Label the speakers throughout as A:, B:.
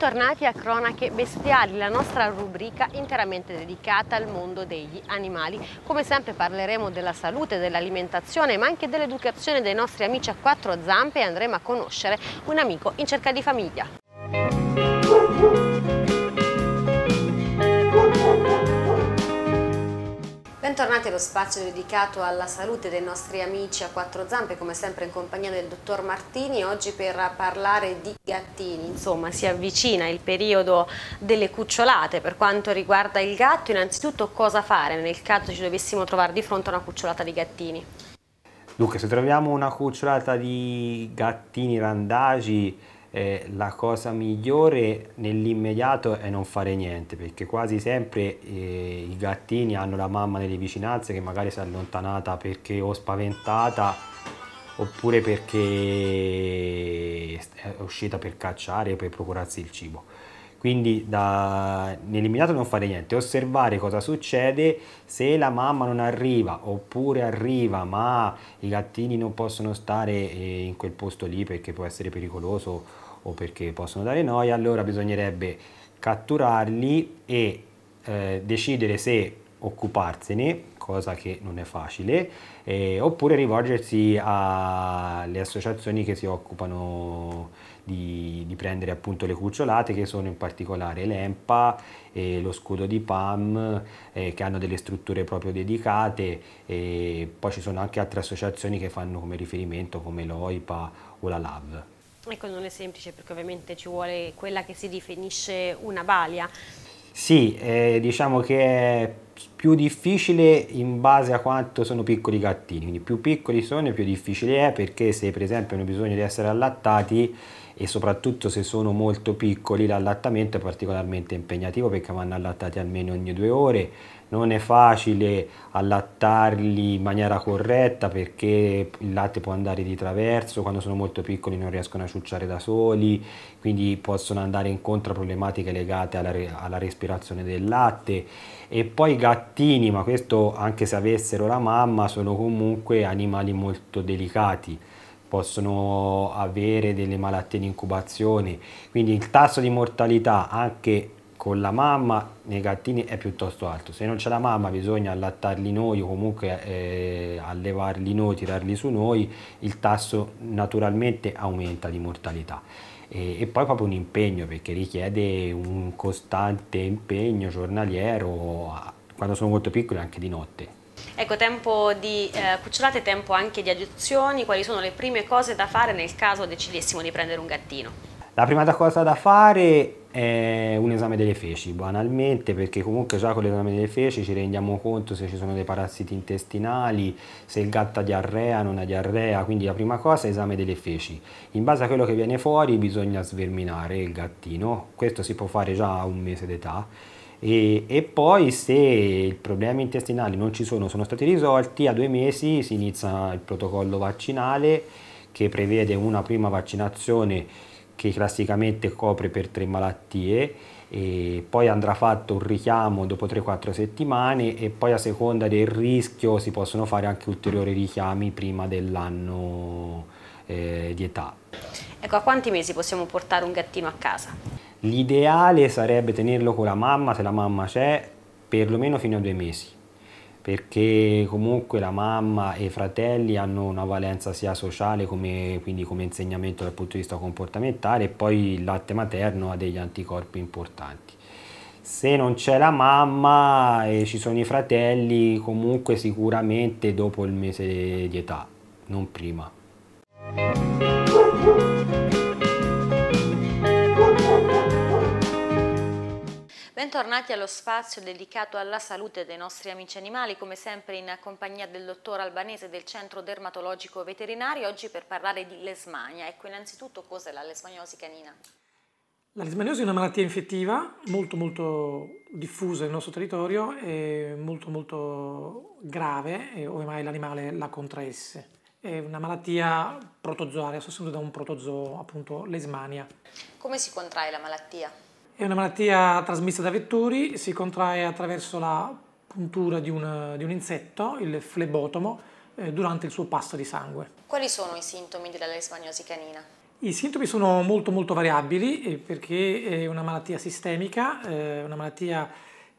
A: Bentornati a Cronache Bestiali, la nostra rubrica interamente dedicata al mondo degli animali. Come sempre parleremo della salute, dell'alimentazione, ma anche dell'educazione dei nostri amici a quattro zampe e andremo a conoscere un amico in cerca di famiglia. Bentornati allo spazio dedicato alla salute dei nostri amici a quattro zampe, come sempre in compagnia del dottor Martini, oggi per parlare di gattini. Insomma, si avvicina il periodo delle cucciolate. Per quanto riguarda il gatto, innanzitutto cosa fare nel caso ci dovessimo trovare di fronte a una cucciolata di gattini?
B: Dunque, se troviamo una cucciolata di gattini randagi, eh, la cosa migliore nell'immediato è non fare niente perché quasi sempre eh, i gattini hanno la mamma nelle vicinanze che magari si è allontanata perché o spaventata oppure perché eh, è uscita per cacciare o per procurarsi il cibo. Quindi da, nell'immediato non fare niente, osservare cosa succede se la mamma non arriva oppure arriva ma i gattini non possono stare eh, in quel posto lì perché può essere pericoloso o perché possono dare noia, allora bisognerebbe catturarli e eh, decidere se occuparsene, cosa che non è facile, eh, oppure rivolgersi alle associazioni che si occupano di, di, prendere appunto le cucciolate che sono in particolare l'EMPA e lo scudo di PAM eh, che hanno delle strutture proprio dedicate e poi ci sono anche altre associazioni che fanno come riferimento come l'OIPA o la LAV.
A: Ecco, non è semplice perché ovviamente ci vuole quella che si definisce una balia.
B: Sì, eh, diciamo che è più difficile in base a quanto sono piccoli i gattini, quindi più piccoli sono più difficile è perché se per esempio hanno bisogno di essere allattati e soprattutto se sono molto piccoli l'allattamento è particolarmente impegnativo perché vanno allattati almeno ogni due ore, non è facile allattarli in maniera corretta perché il latte può andare di traverso, quando sono molto piccoli non riescono a ciucciare da soli, quindi possono andare incontro a problematiche legate alla, re, alla respirazione del latte. E poi i gattini, ma questo anche se avessero la mamma, sono comunque animali molto delicati possono avere delle malattie di incubazione, quindi il tasso di mortalità anche con la mamma nei gattini è piuttosto alto. Se non c'è la mamma bisogna allattarli noi o comunque eh, allevarli noi, tirarli su noi, il tasso naturalmente aumenta di mortalità. E, e poi proprio un impegno perché richiede un costante impegno giornaliero quando sono molto piccoli anche di notte.
A: Ecco, tempo di eh, cucciolate, tempo anche di adozioni, quali sono le prime cose da fare nel caso decidessimo di prendere un gattino?
B: La prima cosa da fare è un esame delle feci, banalmente, perché comunque già con l'esame delle feci ci rendiamo conto se ci sono dei parassiti intestinali, se il gatto ha diarrea, non ha diarrea, quindi la prima cosa è esame delle feci. In base a quello che viene fuori bisogna sverminare il gattino, questo si può fare già a un mese d'età. E, e, poi se i problemi intestinali non ci sono, sono stati risolti, a due mesi si inizia il protocollo vaccinale che prevede una prima vaccinazione che classicamente copre per tre malattie e poi andrà fatto un richiamo dopo 3-4 settimane e poi a seconda del rischio si possono fare anche ulteriori richiami prima dell'anno eh, di età.
A: Ecco, a quanti mesi possiamo portare un gattino a casa?
B: L'ideale sarebbe tenerlo con la mamma, se la mamma c'è, perlomeno fino a due mesi perché comunque la mamma e i fratelli hanno una valenza sia sociale come, quindi come insegnamento dal punto di vista comportamentale e poi il latte materno ha degli anticorpi importanti. Se non c'è la mamma e ci sono i fratelli, comunque sicuramente dopo il mese di età, non prima.
A: Bentornati allo spazio dedicato alla salute dei nostri amici animali, come sempre in compagnia del dottor Albanese del Centro Dermatologico Veterinario, oggi per parlare di lesmania. Ecco, innanzitutto cos'è la lesmaniosi canina?
C: La lesmaniosi è una malattia infettiva molto molto diffusa nel nostro territorio e molto molto grave, e ove l'animale la contraesse è una malattia protozoaria, sostenuta da un protozoo, appunto l'esmania.
A: Come si contrae la malattia?
C: È una malattia trasmessa da vettori, si contrae attraverso la puntura di un, di un insetto, il flebotomo, eh, durante il suo passo di sangue.
A: Quali sono i sintomi della lesmaniosi canina?
C: I sintomi sono molto molto variabili eh, perché è una malattia sistemica, eh, una malattia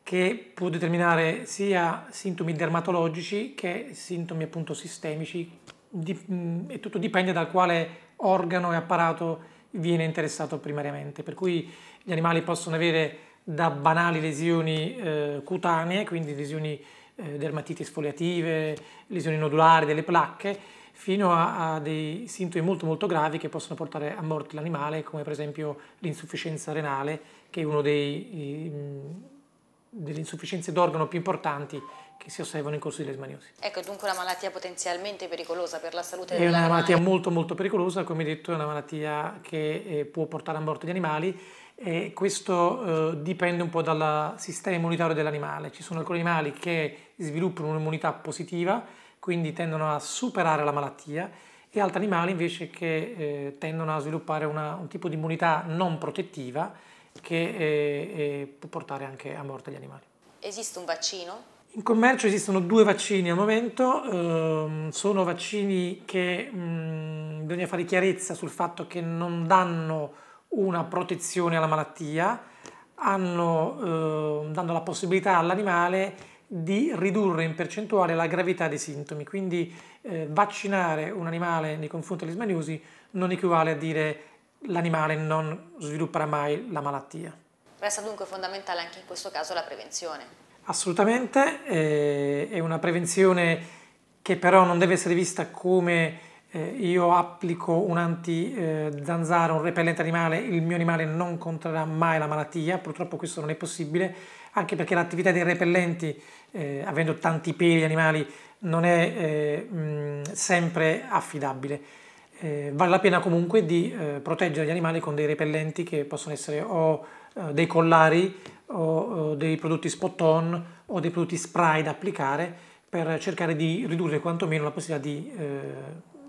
C: che può determinare sia sintomi dermatologici che sintomi appunto sistemici di, mm, e tutto dipende dal quale organo e apparato viene interessato primariamente, per cui gli animali possono avere da banali lesioni eh, cutanee, quindi lesioni eh, dermatiti sfoliative, lesioni nodulari, delle placche, fino a, a, dei sintomi molto molto gravi che possono portare a morte l'animale, come per esempio l'insufficienza renale, che è una delle insufficienze d'organo più importanti che si osservano in corso di leishmaniosi.
A: Ecco, dunque una malattia potenzialmente pericolosa per la salute dell'animale. È una malattia
C: molto molto pericolosa, come detto è una malattia che eh, può portare a morte gli animali e questo eh, dipende un po' dal sistema immunitario dell'animale. Ci sono alcuni animali che sviluppano un'immunità positiva, quindi tendono a superare la malattia e altri animali invece che eh, tendono a sviluppare una, un tipo di immunità non protettiva che eh, eh, può portare anche a morte gli animali.
A: Esiste un vaccino
C: in commercio esistono due vaccini al momento, ehm, sono vaccini che bisogna fare chiarezza sul fatto che non danno una protezione alla malattia, hanno, ehm, dando la possibilità all'animale di ridurre in percentuale la gravità dei sintomi, quindi eh, vaccinare un animale nei confronti dell'ismaniosi non equivale a dire l'animale non svilupperà mai la malattia.
A: Resta dunque fondamentale anche in questo caso la prevenzione.
C: Assolutamente, eh, è una prevenzione che però non deve essere vista come eh, io applico un anti-zanzara, eh, un repellente animale, il mio animale non contrarrà mai la malattia, purtroppo questo non è possibile, anche perché l'attività dei repellenti, eh, avendo tanti peli animali, non è eh, mh, sempre affidabile. Eh, vale la pena comunque di proteggere gli animali con dei repellenti che possono essere o eh, dei collari o dei prodotti spot on o dei prodotti spray da applicare per cercare di ridurre quantomeno la possibilità di eh,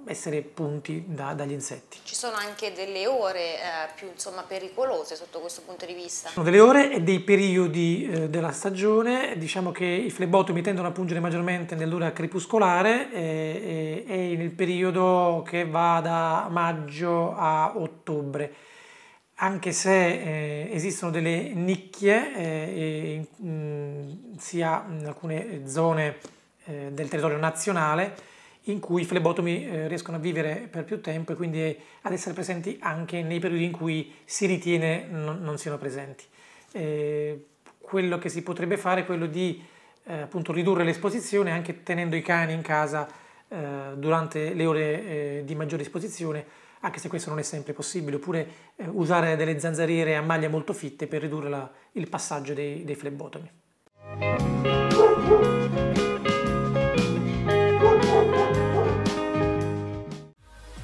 C: essere punti da, dagli insetti.
A: Ci sono anche delle ore eh, più insomma, pericolose sotto questo punto
C: di vista? Sono delle ore e dei periodi eh, della stagione, diciamo che i flebotomi tendono a pungere maggiormente nell'ora crepuscolare e, eh, e, e nel periodo che va da maggio a ottobre anche se eh, esistono delle nicchie eh, e, mh, mm, sia in alcune zone eh, del territorio nazionale in cui i flebotomi eh, riescono a vivere per più tempo e quindi ad essere presenti anche nei periodi in cui si ritiene non, non siano presenti. Eh, quello che si potrebbe fare è quello di eh, appunto, ridurre l'esposizione anche tenendo i cani in casa durante le ore di maggiore esposizione anche se questo non è sempre possibile, oppure eh, usare delle zanzariere a maglia molto fitte per ridurre la, il passaggio dei, dei flebbotomi.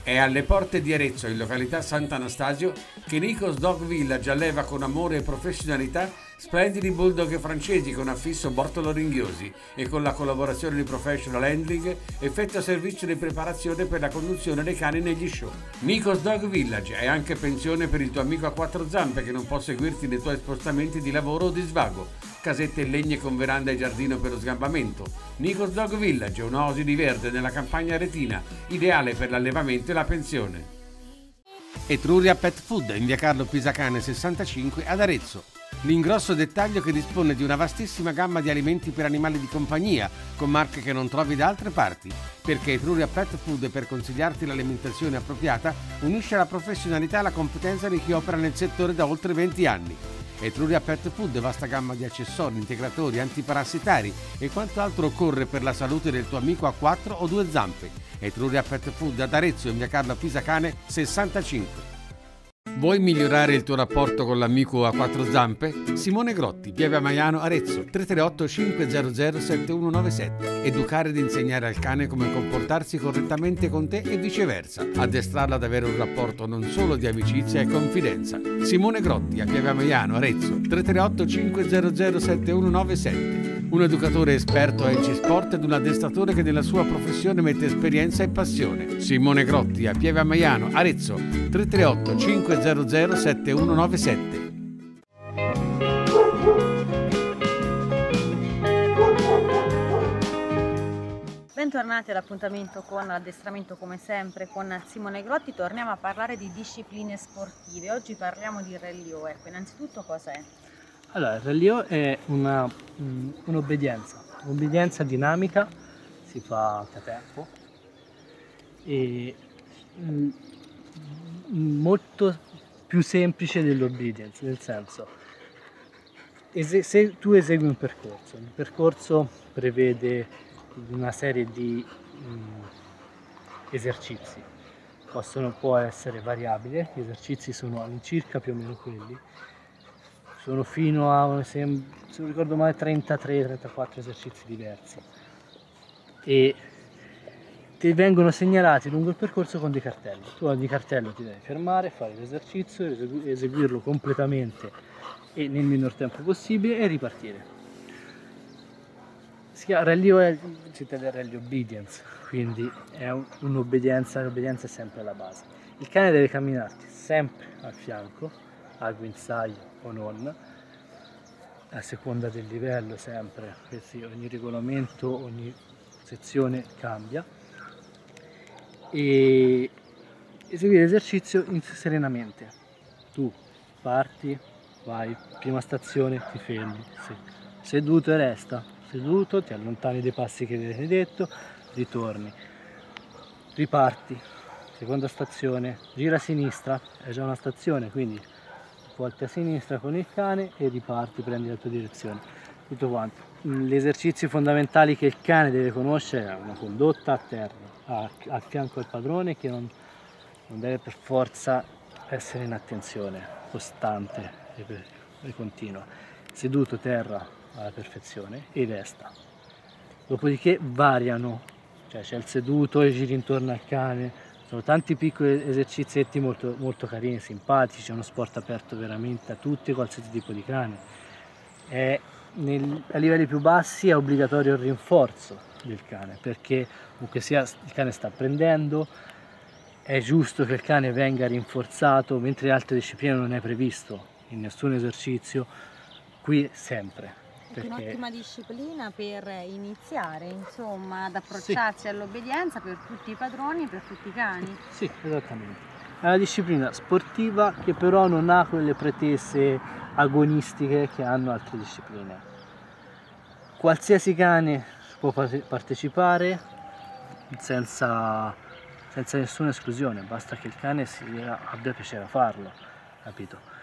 D: È alle porte di Arezzo, in località Sant'Anastasio, che Nico's Dog Village alleva con amore e professionalità Splendidi bulldog francesi con affisso bortolo ringhiosi e con la collaborazione di Professional Handling effettua servizio di preparazione per la conduzione dei cani negli show. Nico's Dog Village è anche pensione per il tuo amico a quattro zampe che non può seguirti nei tuoi spostamenti di lavoro o di svago. Casette in legno con veranda e giardino per lo sgambamento. Nico's Dog Village è un'osi di verde nella campagna retina, ideale per l'allevamento e la pensione. Etruria Pet Food in via Carlo Pisacane 65 ad Arezzo. L'ingrosso dettaglio che dispone di una vastissima gamma di alimenti per animali di compagnia, con marche che non trovi da altre parti, perché Etruria Pet Food per consigliarti l'alimentazione appropriata unisce la professionalità e la competenza di chi opera nel settore da oltre 20 anni. Etruria Pet Food, vasta gamma di accessori, integratori, antiparassitari e quanto altro occorre per la salute del tuo amico a quattro o due zampe. Etruria Pet Food ad Arezzo in via Carlo Pisacane 65. Vuoi migliorare il tuo rapporto con l'amico a quattro zampe? Simone Grotti, via Maiano, Arezzo, 338 500 7197. Educare ed insegnare al cane come comportarsi correttamente con te e viceversa. Addestrarla ad avere un rapporto non solo di amicizia e confidenza. Simone Grotti, a via Maiano, Arezzo, 338 500 7197 un educatore esperto a EG Sport ed un addestratore che nella sua professione mette esperienza e passione. Simone Grotti a Pieve a Maiano, Arezzo 338 500 7197.
A: Bentornati all'appuntamento con l'addestramento come sempre con Simone Grotti, torniamo a parlare di discipline sportive. Oggi parliamo di rally Ecco, innanzitutto cos'è?
E: Allora, il rallio è mm, un'obbedienza, un un'obbedienza dinamica, si fa a tempo e mh, mm, mm, molto più semplice dell'obbedience, nel senso se tu esegui un percorso, il percorso prevede una serie di mh, esercizi, possono può essere variabili, gli esercizi sono all'incirca più o meno quelli, sono fino a, se non ricordo male, 33-34 esercizi diversi e ti vengono segnalati lungo il percorso con dei cartelli. Tu ogni cartello ti devi fermare, fare l'esercizio, eseguirlo completamente e nel minor tempo possibile e ripartire. Si chiama Rally, OL, si chiama Rally Obedience, quindi è un'obbedienza, l'obbedienza è sempre la base. Il cane deve camminarti sempre al fianco al guinzaglio o non, a seconda del livello sempre, Questi, ogni regolamento, ogni sezione cambia. E eseguire l'esercizio serenamente. Tu parti, vai, prima stazione, ti fermi, sì. seduto e resta, seduto, ti allontani dai passi che avete detto, ritorni, riparti, seconda stazione, gira a sinistra, è già una stazione, quindi svolta a sinistra con il cane e riparti, prendi la tua direzione. Tutto quanto. Mm, gli esercizi fondamentali che il cane deve conoscere è una condotta a terra, a, a fianco al padrone che non, non, deve per forza essere in attenzione costante e, e continua. Seduto terra alla perfezione e destra. Dopodiché variano, cioè c'è il seduto e giri intorno al cane, sono tanti piccoli esercizi molto, molto carini, simpatici, è uno sport aperto veramente a tutti, qualsiasi tipo di cane. È nel, a livelli più bassi è obbligatorio il rinforzo del cane, perché comunque sia il cane sta prendendo è giusto che il cane venga rinforzato, mentre in altre discipline non è previsto, in nessun esercizio, qui sempre perché... un'ottima
A: disciplina per iniziare insomma, ad approcciarsi sì. all'obbedienza per tutti i padroni e per tutti i cani. Sì,
E: esattamente. È una disciplina sportiva che però non ha quelle pretese agonistiche che hanno altre discipline. Qualsiasi cane può partecipare senza, senza nessuna esclusione, basta che il cane sia, abbia piacere a farlo, capito?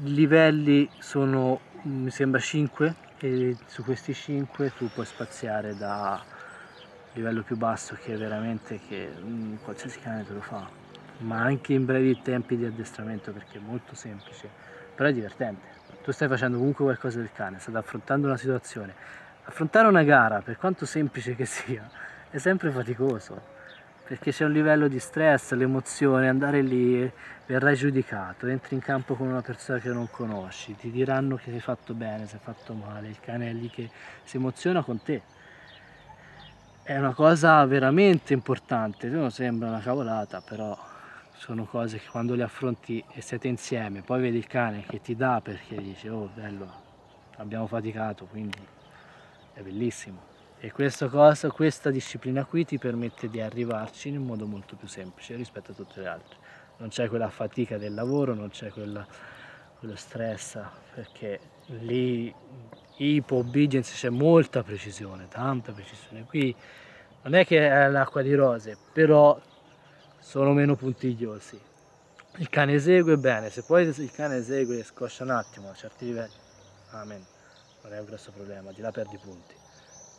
E: livelli sono mi sembra 5 e su questi 5 tu puoi spaziare da livello più basso che veramente che um, qualsiasi cane te lo fa ma anche in brevi tempi di addestramento perché è molto semplice però è divertente tu stai facendo comunque qualcosa del cane stai affrontando una situazione affrontare una gara per quanto semplice che sia è sempre faticoso perché c'è un livello di stress, l'emozione, andare lì verrai giudicato, entri in campo con una persona che non conosci, ti diranno che sei fatto bene, sei fatto male, il cane è lì che si emoziona con te. È una cosa veramente importante, non sembra una cavolata, però sono cose che quando le affronti e siete insieme, poi vedi il cane che ti dà perché dice oh bello, abbiamo faticato, quindi è bellissimo e cosa, questa disciplina qui ti permette di arrivarci in un modo molto più semplice rispetto a tutte le altre. Non c'è quella fatica del lavoro, non c'è quello stress, perché lì ipo-obedience c'è molta precisione, tanta precisione. Qui non è che è l'acqua di rose, però sono meno puntigliosi. Il cane esegue bene, se poi il cane esegue e scoscia un attimo a certi livelli, amen, non è un grosso problema, di là perdi punti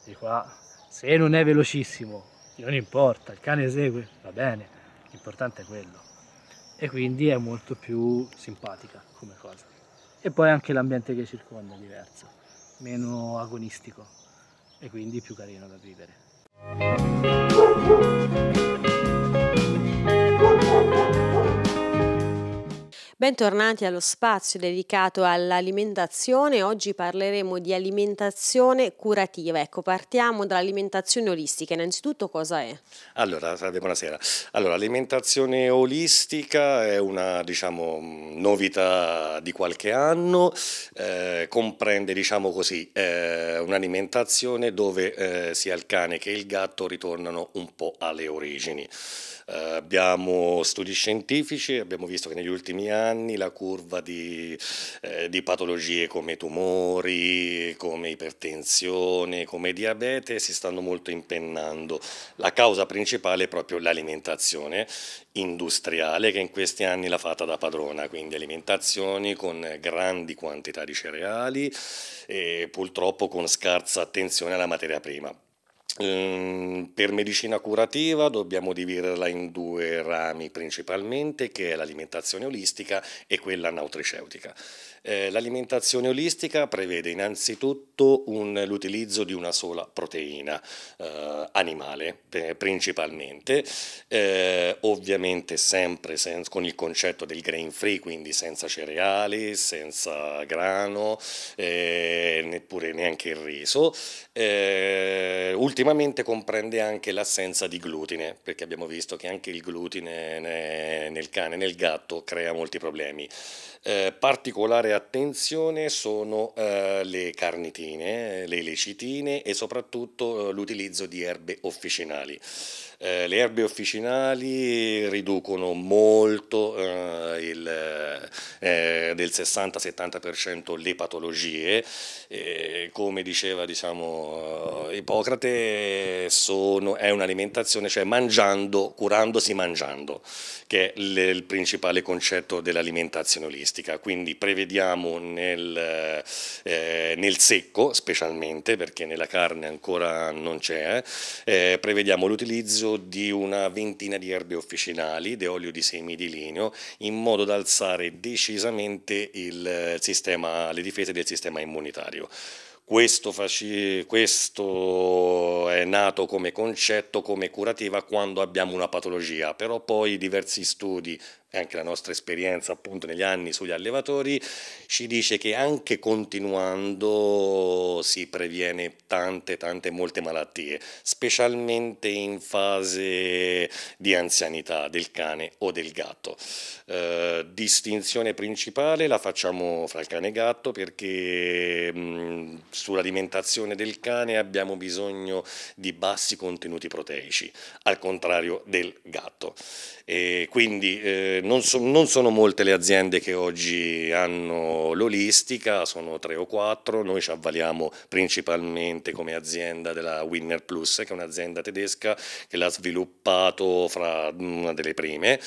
E: di qua, se non è velocissimo, non importa, il cane esegue, va bene, l'importante è quello. E quindi è molto più simpatica come cosa. E poi anche l'ambiente che circonda è diverso, meno agonistico e quindi più carino da vivere.
A: Bentornati allo spazio dedicato all'alimentazione. Oggi parleremo di alimentazione curativa. Ecco, partiamo dall'alimentazione olistica. Innanzitutto cosa è?
F: Allora, buonasera. Allora, l'alimentazione olistica è una, diciamo, novità di qualche anno. Eh, comprende, diciamo così, eh, un'alimentazione dove eh, sia il cane che il gatto ritornano un po' alle origini. Eh, abbiamo studi scientifici, abbiamo visto che negli ultimi anni anni la curva di, eh, di patologie come tumori, come ipertensione, come diabete si stanno molto impennando. La causa principale è proprio l'alimentazione industriale che in questi anni l'ha fatta da padrona, quindi alimentazioni con grandi quantità di cereali e purtroppo con scarsa attenzione alla materia prima. Ehm, per medicina curativa dobbiamo dividerla in due rami principalmente, che è l'alimentazione olistica e quella nutriceutica. Eh, l'alimentazione olistica prevede innanzitutto l'utilizzo di una sola proteina eh, animale eh, principalmente, eh, ovviamente sempre senza, con il concetto del grain free, quindi senza cereali, senza grano, eh, neppure neanche il riso. ultimamente comprende anche l'assenza di glutine, perché abbiamo visto che anche il glutine nel cane, nel gatto crea molti problemi. Eh, particolare attenzione sono eh, le carnitine, le lecitine e soprattutto eh, l'utilizzo di erbe officinali. Eh, le erbe officinali riducono molto eh, il, eh, del 60-70% le patologie, eh, come diceva diciamo, eh, Ippocrate sono, è un'alimentazione, cioè mangiando, curandosi mangiando, che è l, il principale concetto dell'alimentazione olistica, quindi prevediamo nel, eh, nel, secco specialmente, perché nella carne ancora non c'è, prevediamo l'utilizzo uso di una ventina di erbe officinali, di olio di semi di lineo, in modo da alzare decisamente eh, sistema, le difese del sistema immunitario. Questo, questo, è nato come concetto, come curativa quando abbiamo una patologia, però poi diversi studi e anche la nostra esperienza appunto negli anni sugli allevatori ci dice che anche continuando si previene tante tante molte malattie, specialmente in fase di anzianità del cane o del gatto. Eh, distinzione principale la facciamo fra il cane e il gatto perché mh, mm, sull'alimentazione del cane abbiamo bisogno di bassi contenuti proteici, al contrario del gatto. E quindi eh, non, so, non, sono molte le aziende che oggi hanno l'olistica, sono tre o quattro, noi ci avvaliamo principalmente come azienda della Winner Plus, che è un'azienda tedesca che l'ha sviluppato fra una delle prime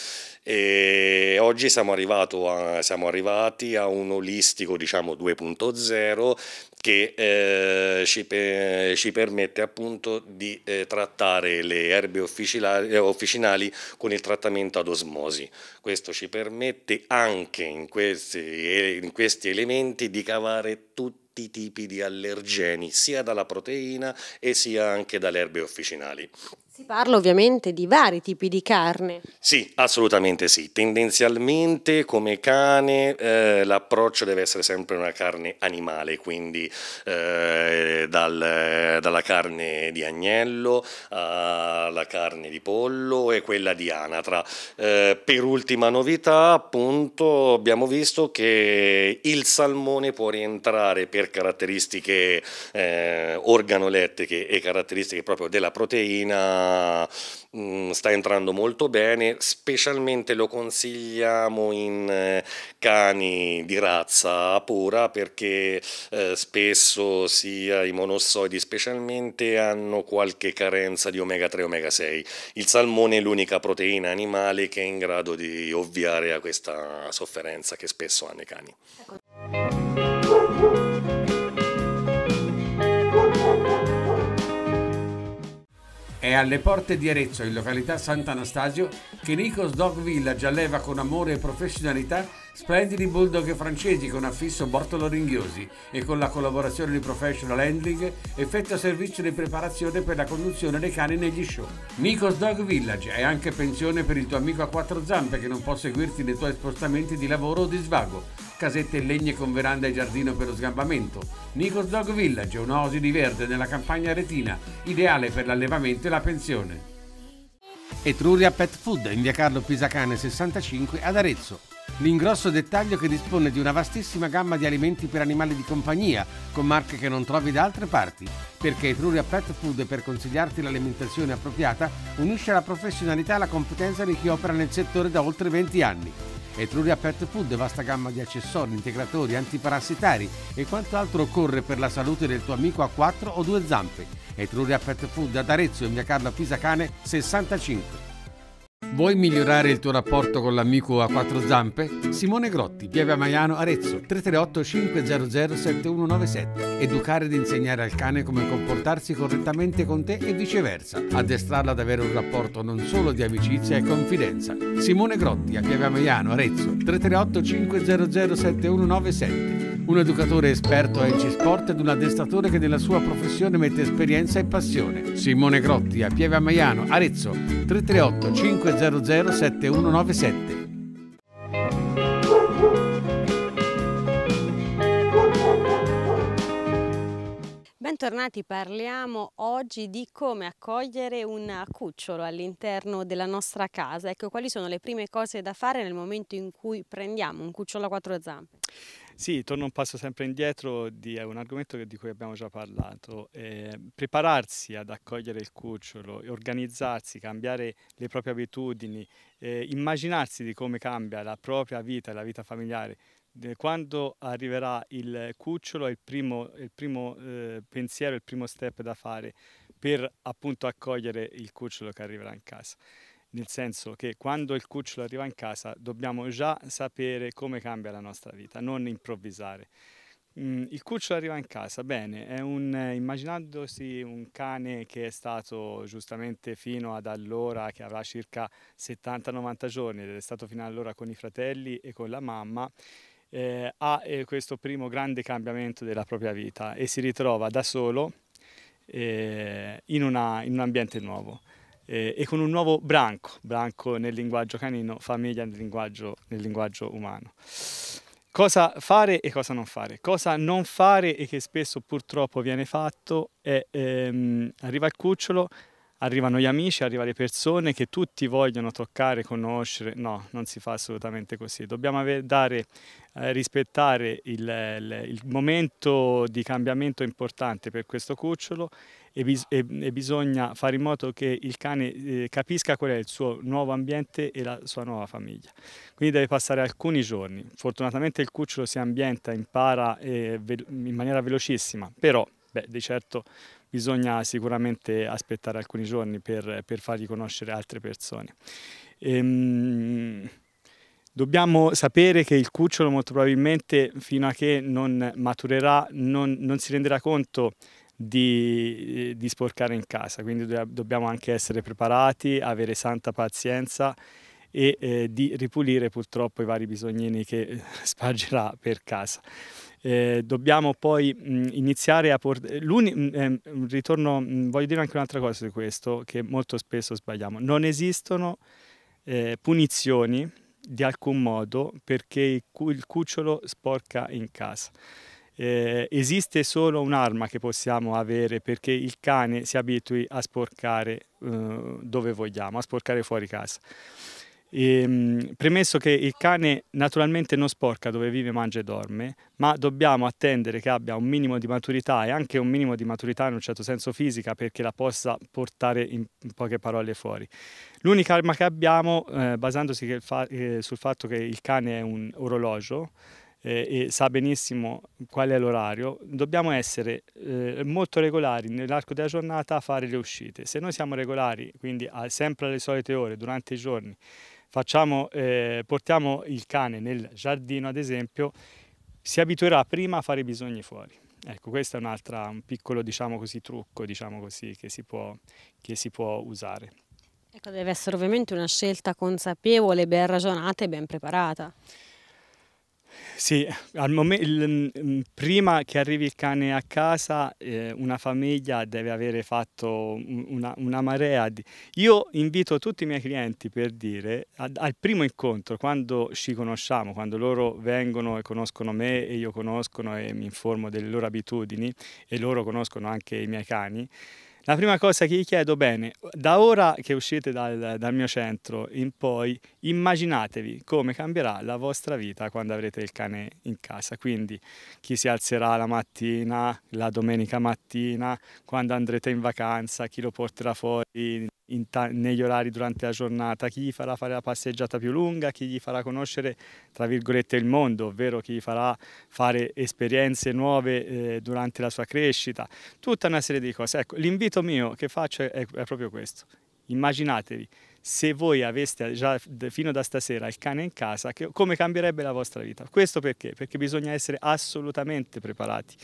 F: e oggi siamo, a, siamo arrivati a un olistico diciamo 2.0 che eh, ci, eh, ci, permette appunto di eh, trattare le erbe eh, officinali con il trattamento ad osmosi. Questo ci permette anche in questi, in questi elementi di cavare tutti i tipi di allergeni, sia dalla proteina e sia anche dalle erbe officinali.
A: Si parla ovviamente di vari tipi di carne.
F: Sì, assolutamente sì. Tendenzialmente come cane eh, l'approccio deve essere sempre una carne animale, quindi eh, dal, dalla carne di agnello alla carne di pollo e quella di anatra. Eh, per ultima novità appunto abbiamo visto che il salmone può rientrare per caratteristiche eh, organolettiche e caratteristiche proprio della proteina Mm, sta entrando molto bene, specialmente lo consigliamo in eh, cani di razza pura perché eh, spesso sia eh, i monossoidi specialmente hanno qualche carenza di omega 3 omega 6. Il salmone è l'unica proteina animale che è in grado di ovviare a questa sofferenza che spesso hanno i cani. Ecco.
D: È alle porte di Arezzo, in località Sant'Anastasio, che Nico's Dog Village alleva con amore e professionalità Splendidi bulldog francesi con affisso bortolo-ringhiosi e con la collaborazione di Professional Handling effettua servizio di preparazione per la conduzione dei cani negli show. Nico's Dog Village è anche pensione per il tuo amico a quattro zampe che non può seguirti nei tuoi spostamenti di lavoro o di svago casette e legne con veranda e giardino per lo sgambamento. Nico's Dog Village, è un'osi di verde nella campagna retina, ideale per l'allevamento e la pensione. Etruria Pet Food in via Carlo Pisacane 65 ad Arezzo. L'ingrosso dettaglio che dispone di una vastissima gamma di alimenti per animali di compagnia, con marche che non trovi da altre parti, perché Etruria Pet Food per consigliarti l'alimentazione appropriata unisce la professionalità e la competenza di chi opera nel settore da oltre 20 anni. Etruria Pet Food, vasta gamma di accessori, integratori, antiparassitari e quanto altro occorre per la salute del tuo amico a quattro o due zampe. Etruria Pet Food ad Arezzo in via Carlo Pisacane 65. Vuoi migliorare il tuo rapporto con l'amico a quattro zampe? Simone Grotti, Pieve Maiano, Arezzo, 338 500 7197. Educare ed insegnare al cane come comportarsi correttamente con te e viceversa. Addestrarla ad avere un rapporto non solo di amicizia e confidenza. Simone Grotti, a Pieve Maiano, Arezzo, 338 500 7197 un educatore esperto a EG Sport ed un addestratore che nella sua professione mette esperienza e passione. Simone Grotti a Pieve a Maiano, Arezzo 338 500 7197.
A: Bentornati, parliamo oggi di come accogliere un cucciolo all'interno della nostra casa. Ecco, quali sono le prime cose da fare nel momento in cui prendiamo un cucciolo a quattro zampe?
G: Sì, torno un passo sempre indietro di un argomento di cui abbiamo già parlato. Eh, prepararsi ad accogliere il cucciolo, organizzarsi, cambiare le proprie abitudini, eh, immaginarsi di come cambia la propria vita e la vita familiare quando arriverà il cucciolo è il primo, il primo eh, pensiero, il primo step da fare per appunto accogliere il cucciolo che arriverà in casa nel senso che quando il cucciolo arriva in casa dobbiamo già sapere come cambia la nostra vita, non improvvisare. Mm, il cucciolo arriva in casa, bene, è un, immaginandosi un cane che è stato giustamente fino ad allora, che avrà circa 70-90 giorni, ed è stato fino ad allora con i fratelli e con la mamma, eh, ha eh, questo primo grande cambiamento della propria vita e si ritrova da solo eh, in, una, in un ambiente nuovo eh, e con un nuovo branco, branco nel linguaggio canino, famiglia nel linguaggio, nel linguaggio umano cosa fare e cosa non fare. Cosa non fare e che spesso purtroppo viene fatto è ehm, arriva il cucciolo, arrivano gli amici, arrivano le persone che tutti vogliono toccare, conoscere. No, non si fa assolutamente così. Dobbiamo dare, eh, rispettare il, il, il, momento di cambiamento importante per questo cucciolo e, bis e, e bisogna fare in modo che il cane eh, capisca qual è il suo nuovo ambiente e la sua nuova famiglia. Quindi deve passare alcuni giorni. Fortunatamente il cucciolo si ambienta, impara eh, in maniera velocissima, però beh, di certo bisogna sicuramente aspettare alcuni giorni per, per fargli conoscere altre persone. Ehm, dobbiamo sapere che il cucciolo molto probabilmente fino a che non maturerà non, non si renderà conto di, di, sporcare in casa, quindi dobbiamo anche essere preparati, avere santa pazienza e eh, di ripulire purtroppo i vari bisognini che eh, spargerà per casa eh, dobbiamo poi mh, mm, iniziare a portare... Mm, eh, ritorno, mh, mm, voglio dire anche un'altra cosa di questo, che molto spesso sbagliamo. Non esistono eh, punizioni di alcun modo perché il, cu il cucciolo sporca in casa. Eh, esiste solo un'arma che possiamo avere perché il cane si abitui a sporcare eh, dove vogliamo, a sporcare fuori casa. E, ehm, premesso che il cane naturalmente non sporca dove vive, mangia e dorme, ma dobbiamo attendere che abbia un minimo di maturità e anche un minimo di maturità in un certo senso fisica perché la possa portare in poche parole fuori. L'unica arma che abbiamo, eh, basandosi fa eh, sul fatto che il cane è un orologio, eh, e sa benissimo qual è l'orario, dobbiamo essere eh, molto regolari nell'arco della giornata a fare le uscite. Se noi siamo regolari, quindi sempre alle solite ore, durante i giorni, facciamo, eh, portiamo il cane nel giardino ad esempio, si abituerà prima a fare i bisogni fuori. Ecco, questo è un altro un piccolo diciamo così, trucco diciamo così, che, si può, che si può usare.
A: Ecco, deve essere ovviamente una scelta consapevole, ben ragionata e ben preparata.
G: Sì, momento, il, mm, prima che arrivi il cane a casa eh, una famiglia deve avere fatto una, una marea di... Io invito tutti i miei clienti per dire, ad, al primo incontro, quando ci conosciamo, quando loro vengono e conoscono me e io conoscono e mi informo delle loro abitudini e loro conoscono anche i miei cani, la prima cosa che gli chiedo, bene, da ora che uscite dal, dal mio centro in poi, immaginatevi come cambierà la vostra vita quando avrete il cane in casa. Quindi chi si alzerà la mattina, la domenica mattina, quando andrete in vacanza, chi lo porterà fuori negli orari durante la giornata, chi gli farà fare la passeggiata più lunga, chi gli farà conoscere tra virgolette il mondo, ovvero chi gli farà fare esperienze nuove eh, durante la sua crescita, tutta una serie di cose. Ecco, l'invito mio che faccio è, è proprio questo, immaginatevi se voi aveste già fino da stasera il cane in casa, che, come cambierebbe la vostra vita? Questo perché? Perché bisogna essere assolutamente preparati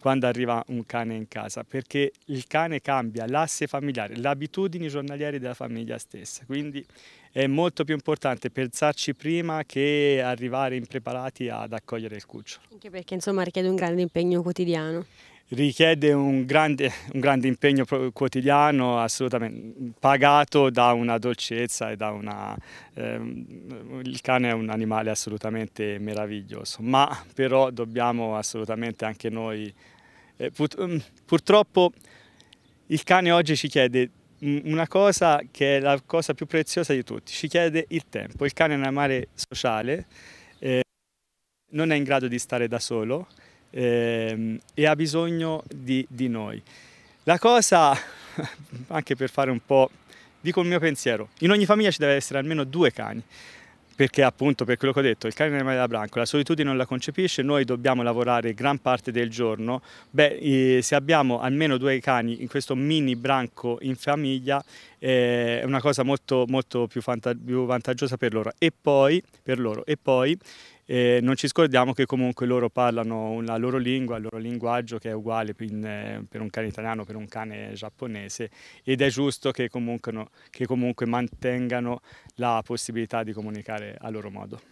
G: quando arriva un cane in casa, perché il cane cambia l'asse familiare, le abitudini giornaliere della famiglia stessa, quindi è molto più importante pensarci prima che arrivare impreparati ad accogliere il cucciolo.
A: Anche perché insomma richiede un grande impegno quotidiano
G: richiede un grande, un grande, impegno quotidiano, assolutamente pagato da una dolcezza e da una... Ehm, il cane è un animale assolutamente meraviglioso, ma però dobbiamo assolutamente anche noi... Eh, pur, mm, purtroppo il cane oggi ci chiede una cosa che è la cosa più preziosa di tutti, ci chiede il tempo. Il cane è un animale sociale, eh, non è in grado di stare da solo, ehm, e ha bisogno di, di noi. La cosa, anche per fare un po', dico il mio pensiero, in ogni famiglia ci deve essere almeno due cani, perché appunto per quello che ho detto, il cane non è mai da branco, la solitudine non la concepisce, noi dobbiamo lavorare gran parte del giorno, beh eh, se abbiamo almeno due cani in questo mini branco in famiglia eh, è una cosa molto, molto più, più vantaggiosa per loro e poi, per loro, e poi e non ci scordiamo che comunque loro parlano la loro lingua, il loro linguaggio che è uguale in, eh, per un cane italiano, per un cane giapponese ed è giusto che comunque, no, che comunque mantengano la possibilità di comunicare a loro modo.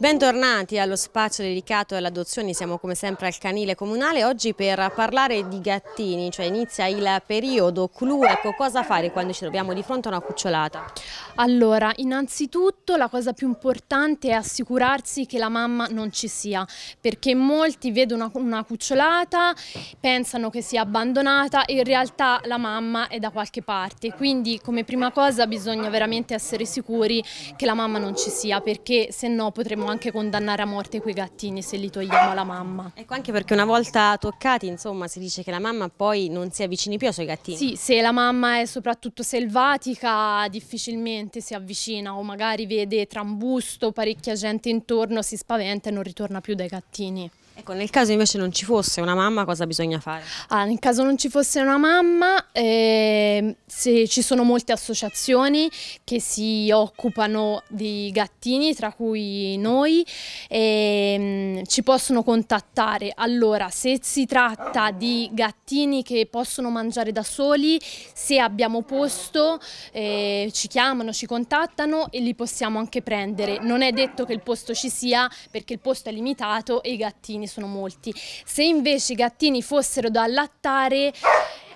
A: Bentornati allo spazio dedicato alle adozioni, siamo come sempre al canile comunale, oggi per parlare di gattini, cioè inizia il periodo clou, ecco cosa fare quando ci troviamo di fronte a una cucciolata?
H: Allora, innanzitutto soprattutto la cosa più importante è assicurarsi che la mamma non ci sia, perché molti vedono una, una cucciolata, pensano che sia abbandonata e in realtà la mamma è da qualche parte, quindi come prima cosa bisogna veramente essere sicuri che la mamma non ci sia, perché se no potremmo anche condannare a morte quei gattini se li togliamo alla mamma. Ecco anche
A: perché una volta toccati insomma si dice che la mamma poi non si avvicini più ai suoi gattini. Sì, se
H: la mamma è soprattutto selvatica difficilmente si avvicina o magari vede vede trambusto, parecchia gente intorno, si spaventa e non ritorna più dai gattini. Ecco, nel
A: caso invece non ci fosse una mamma, cosa bisogna fare?
H: Ah, nel caso non ci fosse una mamma, eh, ci sono molte associazioni che si occupano di gattini, tra cui noi, eh, ci possono contattare. Allora, se si tratta di gattini che possono mangiare da soli, se abbiamo posto, eh, ci chiamano, ci contattano e li possiamo anche prendere. Non è detto che il posto ci sia perché il posto è limitato e i gattini sono molti. Se invece i gattini fossero da allattare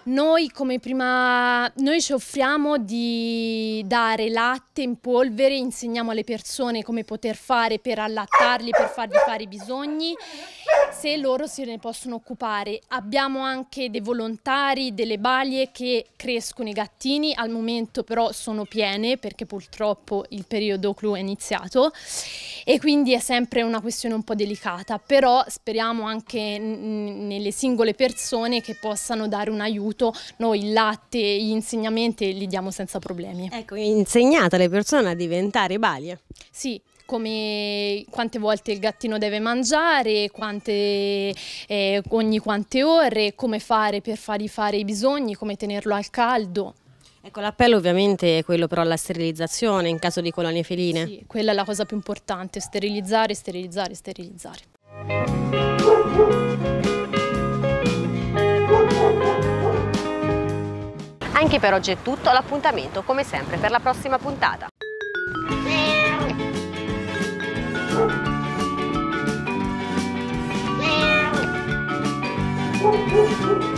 H: noi come prima, noi ci offriamo di dare latte in polvere, insegniamo alle persone come poter fare per allattarli, per fargli fare i bisogni, se loro se ne possono occupare. Abbiamo anche dei volontari, delle balie che crescono i gattini, al momento però sono piene perché purtroppo il periodo clou è iniziato e quindi è sempre una questione un po' delicata, però speriamo anche nelle singole persone che possano dare un aiuto aiuto, noi il latte, e gli insegnamenti li diamo senza problemi. Ecco,
A: insegnate alle persone a diventare balie. Eh.
H: Sì, come quante volte il gattino deve mangiare, quante, eh, ogni quante ore, come fare per fargli fare i bisogni, come tenerlo al caldo.
A: Ecco, l'appello ovviamente è quello però alla sterilizzazione in caso di colonie feline. Sì,
H: quella è la cosa più importante, sterilizzare, sterilizzare, sterilizzare.
A: Anche per oggi è tutto, l'appuntamento come sempre per la prossima puntata. Woo, woo, woo.